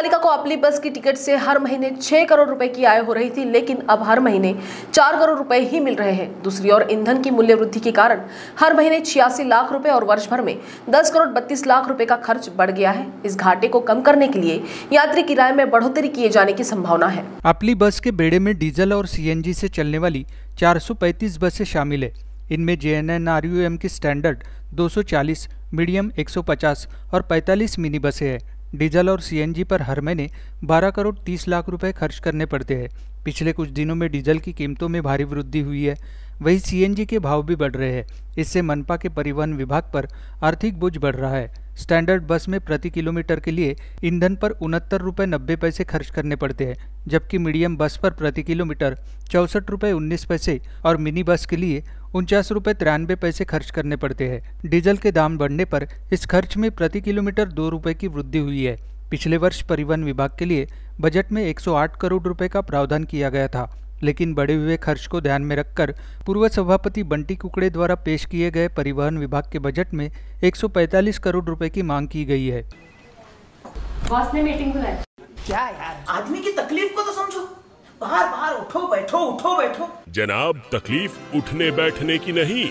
पालिका को अपनी बस की टिकट से हर महीने छह करोड़ रुपए की आय हो रही थी लेकिन अब हर महीने चार करोड़ रुपए ही मिल रहे हैं दूसरी ओर ईंधन की मूल्य वृद्धि के कारण हर महीने छियासी लाख रुपए और वर्ष भर में दस करोड़ बत्तीस लाख रुपए का खर्च बढ़ गया है इस घाटे को कम करने के लिए यात्री किराए में बढ़ोतरी किए जाने की संभावना है अपनी बस के बेड़े में डीजल और सी से चलने वाली चार बसें शामिल है इनमें जे एन की स्टैंडर्ड 240, मीडियम 150 और 45 मिनी बसें हैं डीजल और सीएनजी पर हर महीने 12 करोड़ 30 लाख रुपए खर्च करने पड़ते हैं पिछले कुछ दिनों में डीजल की कीमतों में भारी वृद्धि हुई है वहीं सीएनजी के भाव भी बढ़ रहे हैं इससे मनपा के परिवहन विभाग पर आर्थिक बोझ बढ़ रहा है स्टैंडर्ड बस में प्रति किलोमीटर के लिए ईंधन पर उनहत्तर रुपये नब्बे पैसे खर्च करने पड़ते हैं जबकि मीडियम बस पर प्रति किलोमीटर चौंसठ रुपये उन्नीस पैसे और मिनी बस के लिए उनचास रुपये तिरानबे पैसे खर्च करने पड़ते हैं डीजल के दाम बढ़ने पर इस खर्च में प्रति किलोमीटर दो रुपये की वृद्धि हुई है पिछले वर्ष परिवहन विभाग के लिए बजट में 108 करोड़ रुपए का प्रावधान किया गया था लेकिन बड़े हुए खर्च को ध्यान में रखकर पूर्व सभापति बंटी कुकड़े द्वारा पेश किए गए परिवहन विभाग के बजट में 145 करोड़ रुपए की मांग की गई है बॉस ने मीटिंग बुलाई क्या यार आदमी की तकलीफ को तो समझो बाहर बाहर उठो बैठो उठो बैठो जनाब तकलीफ उठने बैठने की नहीं